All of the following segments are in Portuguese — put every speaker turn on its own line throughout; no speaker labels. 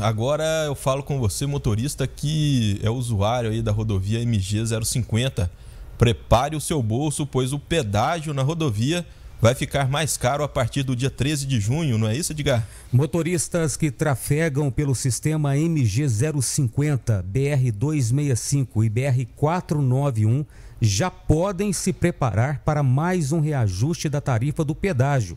Agora eu falo com você, motorista que é usuário aí da rodovia MG 050. Prepare o seu bolso, pois o pedágio na rodovia vai ficar mais caro a partir do dia 13 de junho, não é isso, Edgar? Motoristas que trafegam pelo
sistema MG 050, BR 265 e BR 491 já podem se preparar para mais um reajuste da tarifa do pedágio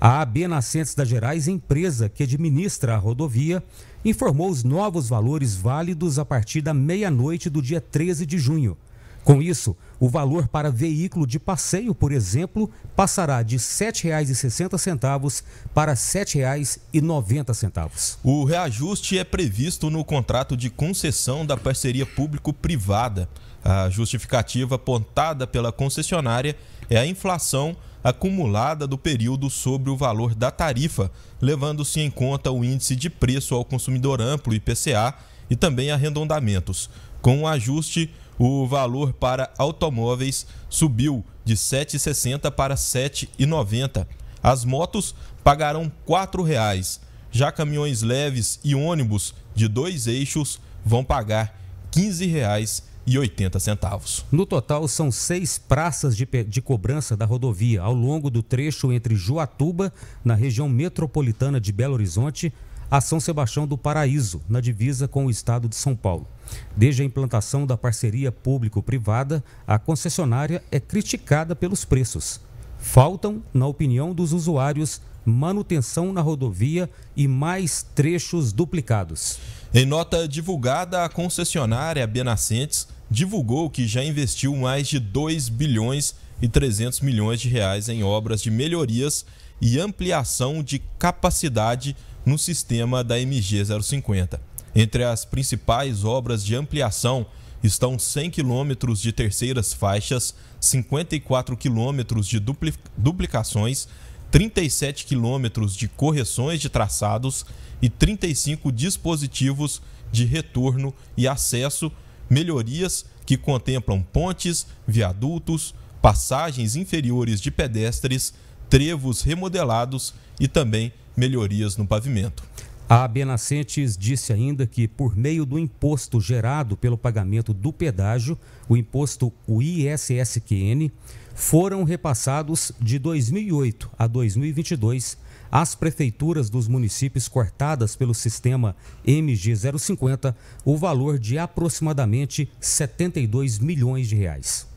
a AB Nascentes da Gerais, empresa que administra a rodovia, informou os novos valores válidos a partir da meia-noite do dia 13 de junho. Com isso, o valor para veículo de passeio, por exemplo, passará de R$ 7,60 para R$ 7,90.
O reajuste é previsto no contrato de concessão da parceria público-privada. A justificativa apontada pela concessionária é a inflação acumulada do período sobre o valor da tarifa, levando-se em conta o índice de preço ao consumidor amplo IPCA e também arredondamentos. Com o ajuste o valor para automóveis subiu de R$ 7,60 para R$ 7,90. As motos pagarão R$ 4,00. Já caminhões leves e ônibus de dois eixos vão pagar R$ 15,80. No total, são seis praças de, de cobrança da rodovia ao longo do trecho
entre Joatuba, na região metropolitana de Belo Horizonte, a São Sebastião do Paraíso, na divisa com o estado de São Paulo. Desde a implantação da parceria público-privada, a concessionária é criticada pelos preços. Faltam, na
opinião dos usuários, manutenção na rodovia e mais trechos duplicados. Em nota divulgada, a concessionária Benacentes divulgou que já investiu mais de 2 bilhões e 300 milhões de reais em obras de melhorias e ampliação de capacidade no sistema da MG 050. Entre as principais obras de ampliação estão 100 quilômetros de terceiras faixas, 54 quilômetros de duplicações, 37 quilômetros de correções de traçados e 35 dispositivos de retorno e acesso, melhorias que contemplam pontes, viadutos, passagens inferiores de pedestres, trevos remodelados e também melhorias no pavimento.
A Benascentes disse ainda que, por meio do imposto gerado pelo pagamento do pedágio, o imposto o ISSQN, foram repassados de 2008 a 2022 às prefeituras dos municípios cortadas pelo sistema MG 050 o valor de aproximadamente 72 milhões de reais.